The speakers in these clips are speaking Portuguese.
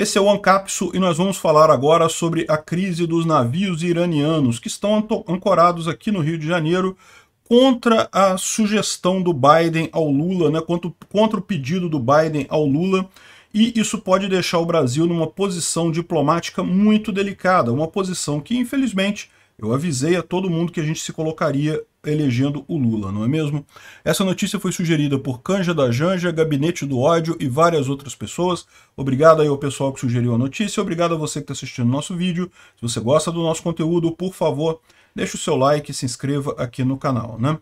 Esse é o Ancapsu e nós vamos falar agora sobre a crise dos navios iranianos que estão ancorados aqui no Rio de Janeiro contra a sugestão do Biden ao Lula, né, contra, contra o pedido do Biden ao Lula, e isso pode deixar o Brasil numa posição diplomática muito delicada, uma posição que, infelizmente, eu avisei a todo mundo que a gente se colocaria elegendo o Lula, não é mesmo? Essa notícia foi sugerida por Canja da Janja, Gabinete do Ódio e várias outras pessoas. Obrigado aí ao pessoal que sugeriu a notícia, obrigado a você que está assistindo nosso vídeo. Se você gosta do nosso conteúdo, por favor, deixe o seu like e se inscreva aqui no canal, né?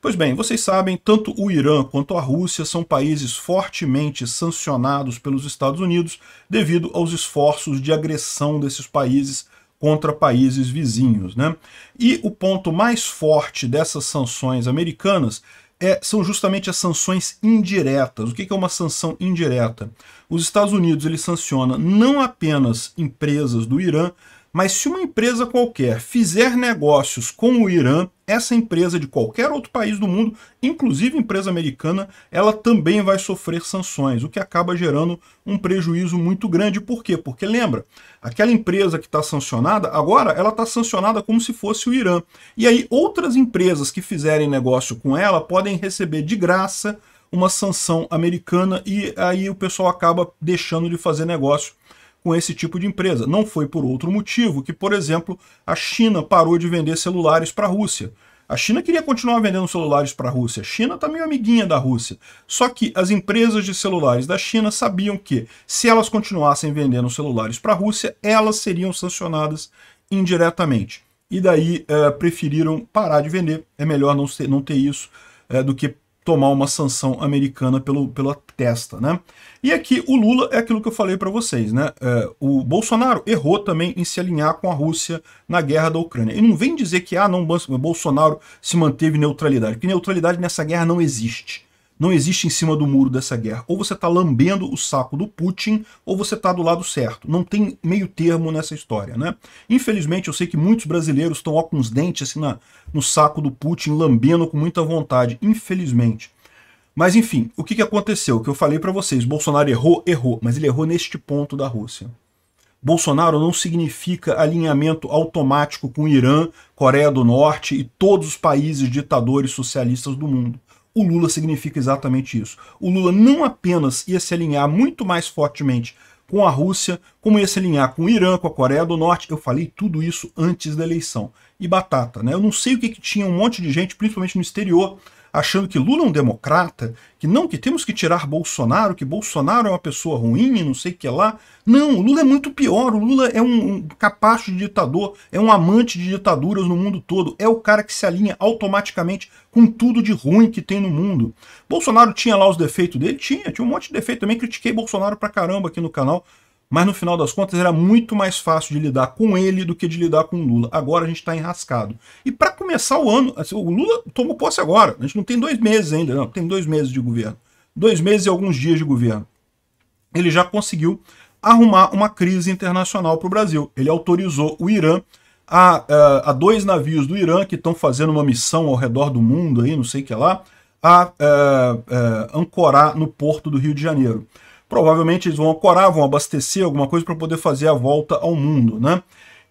Pois bem, vocês sabem, tanto o Irã quanto a Rússia são países fortemente sancionados pelos Estados Unidos devido aos esforços de agressão desses países contra países vizinhos. Né? E o ponto mais forte dessas sanções americanas é, são justamente as sanções indiretas. O que é uma sanção indireta? Os Estados Unidos ele sanciona não apenas empresas do Irã, mas se uma empresa qualquer fizer negócios com o Irã, essa empresa de qualquer outro país do mundo, inclusive empresa americana, ela também vai sofrer sanções, o que acaba gerando um prejuízo muito grande. Por quê? Porque lembra, aquela empresa que está sancionada, agora ela está sancionada como se fosse o Irã. E aí outras empresas que fizerem negócio com ela podem receber de graça uma sanção americana e aí o pessoal acaba deixando de fazer negócio com esse tipo de empresa. Não foi por outro motivo que, por exemplo, a China parou de vender celulares para a Rússia. A China queria continuar vendendo celulares para a Rússia. A China está meio amiguinha da Rússia. Só que as empresas de celulares da China sabiam que, se elas continuassem vendendo celulares para a Rússia, elas seriam sancionadas indiretamente. E daí eh, preferiram parar de vender. É melhor não ter, não ter isso eh, do que tomar uma sanção americana pelo, pela testa, né? E aqui o Lula é aquilo que eu falei para vocês, né? É, o Bolsonaro errou também em se alinhar com a Rússia na guerra da Ucrânia. E não vem dizer que ah, não, Bolsonaro se manteve neutralidade, porque neutralidade nessa guerra não existe não existe em cima do muro dessa guerra. Ou você está lambendo o saco do Putin, ou você está do lado certo. Não tem meio termo nessa história, né? Infelizmente, eu sei que muitos brasileiros estão com os dentes assim na, no saco do Putin, lambendo com muita vontade, infelizmente. Mas enfim, o que, que aconteceu? O que eu falei para vocês, Bolsonaro errou, errou, mas ele errou neste ponto da Rússia. Bolsonaro não significa alinhamento automático com Irã, Coreia do Norte e todos os países ditadores socialistas do mundo o Lula significa exatamente isso. O Lula não apenas ia se alinhar muito mais fortemente com a Rússia, como ia se alinhar com o Irã, com a Coreia do Norte. Eu falei tudo isso antes da eleição. E batata, né? Eu não sei o que, que tinha um monte de gente, principalmente no exterior, achando que Lula é um democrata, que não, que temos que tirar Bolsonaro, que Bolsonaro é uma pessoa ruim, não sei o que lá. Não, o Lula é muito pior, o Lula é um, um capacho de ditador, é um amante de ditaduras no mundo todo, é o cara que se alinha automaticamente com tudo de ruim que tem no mundo. Bolsonaro tinha lá os defeitos dele? Tinha, tinha um monte de defeito também, critiquei Bolsonaro pra caramba aqui no canal, mas no final das contas era muito mais fácil de lidar com ele do que de lidar com o Lula. Agora a gente está enrascado. E para começar o ano, assim, o Lula tomou posse agora. A gente não tem dois meses ainda, não. Tem dois meses de governo. Dois meses e alguns dias de governo. Ele já conseguiu arrumar uma crise internacional para o Brasil. Ele autorizou o Irã a, a, a, dois navios do Irã que estão fazendo uma missão ao redor do mundo aí, não sei o que lá, a, a, ancorar no porto do Rio de Janeiro. Provavelmente eles vão ancorar, vão abastecer alguma coisa para poder fazer a volta ao mundo, né?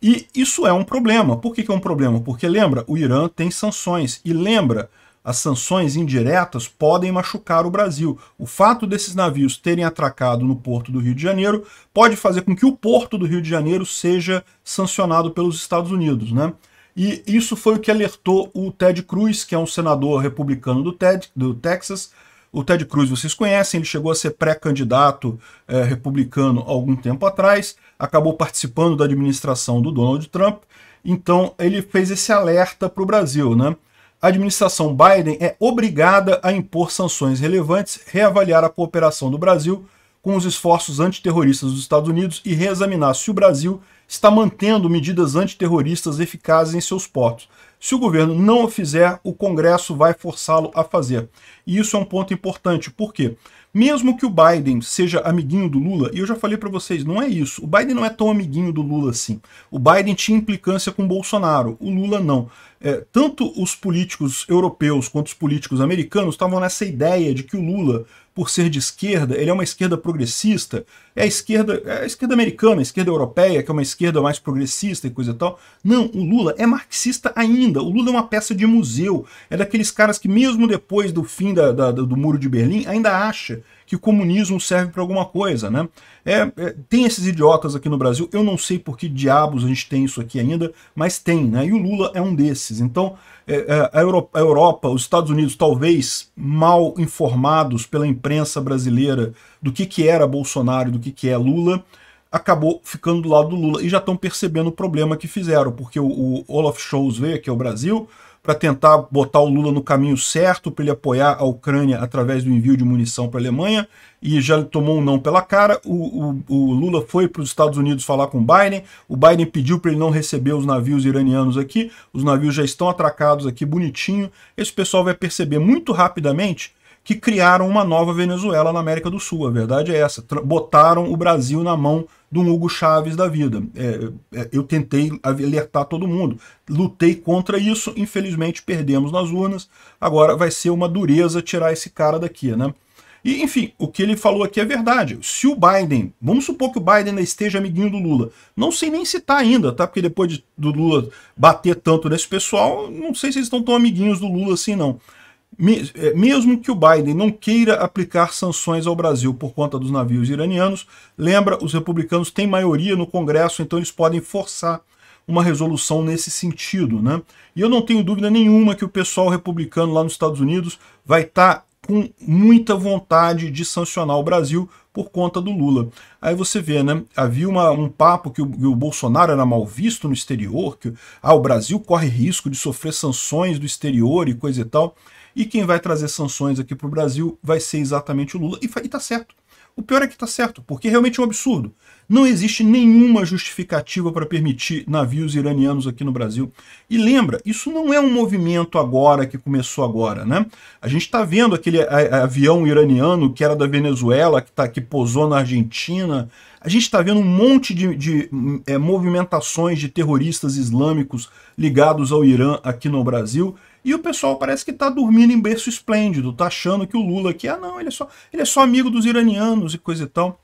E isso é um problema. Por que, que é um problema? Porque lembra, o Irã tem sanções. E lembra, as sanções indiretas podem machucar o Brasil. O fato desses navios terem atracado no porto do Rio de Janeiro pode fazer com que o porto do Rio de Janeiro seja sancionado pelos Estados Unidos, né? E isso foi o que alertou o Ted Cruz, que é um senador republicano do, Ted, do Texas, o Ted Cruz vocês conhecem, ele chegou a ser pré-candidato é, republicano algum tempo atrás, acabou participando da administração do Donald Trump, então ele fez esse alerta para o Brasil, né? A administração Biden é obrigada a impor sanções relevantes, reavaliar a cooperação do Brasil com os esforços antiterroristas dos Estados Unidos e reexaminar se o Brasil está mantendo medidas antiterroristas eficazes em seus portos. Se o governo não o fizer, o Congresso vai forçá-lo a fazer. E isso é um ponto importante, por quê? Mesmo que o Biden seja amiguinho do Lula, e eu já falei para vocês, não é isso. O Biden não é tão amiguinho do Lula assim. O Biden tinha implicância com o Bolsonaro, o Lula não é, tanto os políticos europeus quanto os políticos americanos estavam nessa ideia de que o Lula, por ser de esquerda, ele é uma esquerda progressista, é a esquerda, é a esquerda americana, a esquerda europeia, que é uma esquerda mais progressista e coisa e tal. Não, o Lula é marxista ainda. O Lula é uma peça de museu. É daqueles caras que, mesmo depois do fim da, da, do Muro de Berlim, ainda acha que o comunismo serve para alguma coisa, né? É, é, tem esses idiotas aqui no Brasil, eu não sei por que diabos a gente tem isso aqui ainda, mas tem, né? E o Lula é um desses. Então, é, é a, Europa, a Europa, os Estados Unidos, talvez mal informados pela imprensa brasileira do que, que era Bolsonaro do que, que é Lula, acabou ficando do lado do Lula e já estão percebendo o problema que fizeram, porque o, o Olaf Scholz veio aqui ao Brasil, para tentar botar o Lula no caminho certo, para ele apoiar a Ucrânia através do envio de munição para a Alemanha, e já tomou um não pela cara. O, o, o Lula foi para os Estados Unidos falar com o Biden, o Biden pediu para ele não receber os navios iranianos aqui, os navios já estão atracados aqui bonitinho. Esse pessoal vai perceber muito rapidamente que criaram uma nova Venezuela na América do Sul. A verdade é essa. Botaram o Brasil na mão de um Hugo Chaves da vida. É, é, eu tentei alertar todo mundo. Lutei contra isso, infelizmente perdemos nas urnas. Agora vai ser uma dureza tirar esse cara daqui, né? E, enfim, o que ele falou aqui é verdade. Se o Biden, vamos supor que o Biden esteja amiguinho do Lula, não sei nem se está ainda, tá? Porque depois de, do Lula bater tanto nesse pessoal, não sei se eles estão tão amiguinhos do Lula assim, não. É, mesmo que o Biden não queira aplicar sanções ao Brasil por conta dos navios iranianos, lembra, os republicanos têm maioria no Congresso, então eles podem forçar uma resolução nesse sentido. Né? E eu não tenho dúvida nenhuma que o pessoal republicano lá nos Estados Unidos vai estar tá com muita vontade de sancionar o Brasil por conta do Lula. Aí você vê, né? Havia uma, um papo que o, que o, Bolsonaro era mal visto no exterior, que ah, o Brasil corre risco de sofrer sanções do exterior e coisa e tal. E quem vai trazer sanções aqui para o Brasil vai ser exatamente o Lula. E está certo. O pior é que está certo, porque realmente é um absurdo. Não existe nenhuma justificativa para permitir navios iranianos aqui no Brasil. E lembra, isso não é um movimento agora que começou agora, né? A gente está vendo aquele avião iraniano que era da Venezuela, que, tá, que posou na Argentina. A gente está vendo um monte de, de é, movimentações de terroristas islâmicos ligados ao Irã aqui no Brasil. E o pessoal parece que está dormindo em berço esplêndido, tá achando que o Lula aqui, ah não, ele é só, ele é só amigo dos iranianos e coisa e tal.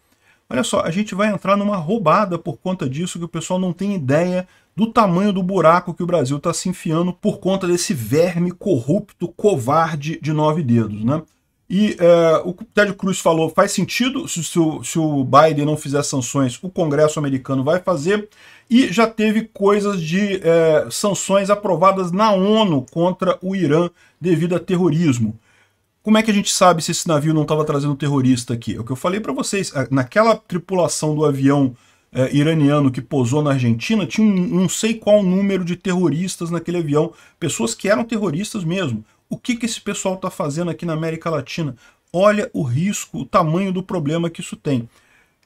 Olha só, a gente vai entrar numa roubada por conta disso, que o pessoal não tem ideia do tamanho do buraco que o Brasil está se enfiando por conta desse verme corrupto, covarde de nove dedos, né? E uh, o que o Ted Cruz falou faz sentido, se, se, o, se, o, Biden não fizer sanções, o Congresso americano vai fazer. E já teve coisas de uh, sanções aprovadas na ONU contra o Irã devido a terrorismo. Como é que a gente sabe se esse navio não estava trazendo terrorista aqui? É o que eu falei para vocês, naquela tripulação do avião uh, iraniano que pousou na Argentina, tinha um não sei qual número de terroristas naquele avião, pessoas que eram terroristas mesmo o que, que esse pessoal está fazendo aqui na América Latina. Olha o risco, o tamanho do problema que isso tem.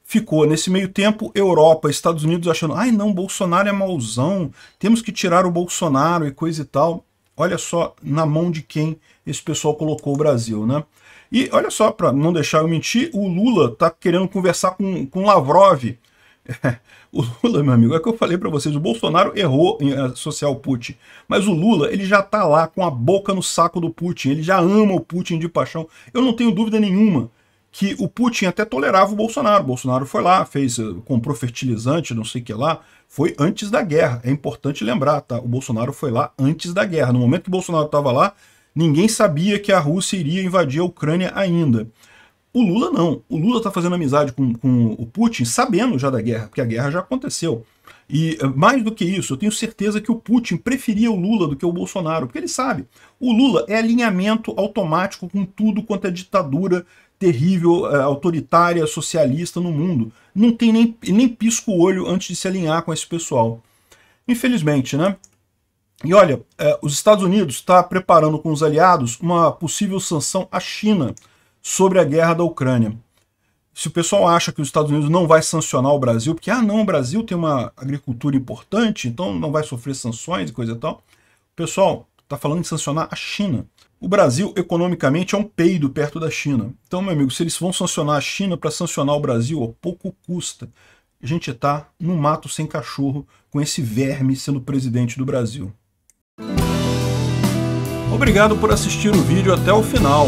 Ficou nesse meio tempo Europa, Estados Unidos achando ai não, Bolsonaro é mauzão, temos que tirar o Bolsonaro e coisa e tal. Olha só na mão de quem esse pessoal colocou o Brasil, né? E olha só, para não deixar eu mentir, o Lula está querendo conversar com, com Lavrov. O Lula, meu amigo, é o que eu falei para vocês, o Bolsonaro errou em associar eh, o Putin, mas o Lula, ele já tá lá com a boca no saco do Putin, ele já ama o Putin de paixão. Eu não tenho dúvida nenhuma que o Putin até tolerava o Bolsonaro. O Bolsonaro foi lá, fez, eh, comprou fertilizante, não sei o que lá. Foi antes da guerra, é importante lembrar, tá? O Bolsonaro foi lá antes da guerra. No momento que o Bolsonaro estava lá, ninguém sabia que a Rússia iria invadir a Ucrânia ainda. O Lula não. O Lula está fazendo amizade com, com o Putin sabendo já da guerra, porque a guerra já aconteceu. E eh, mais do que isso, eu tenho certeza que o Putin preferia o Lula do que o Bolsonaro, porque ele sabe. O Lula é alinhamento automático com tudo quanto é ditadura terrível, eh, autoritária, socialista no mundo. Não tem nem, nem pisco o olho antes de se alinhar com esse pessoal. Infelizmente, né? E olha, eh, os Estados Unidos está preparando com os aliados uma possível sanção à China sobre a guerra da Ucrânia. Se o pessoal acha que os Estados Unidos não vai sancionar o Brasil, porque, ah, não, o Brasil tem uma agricultura importante, então não vai sofrer sanções e coisa e tal. O pessoal está falando de sancionar a China. O Brasil, economicamente, é um peido perto da China. Então, meu amigo, se eles vão sancionar a China para sancionar o Brasil, a pouco custa. A gente está no mato sem cachorro com esse verme sendo presidente do Brasil. Obrigado por assistir o vídeo até o final.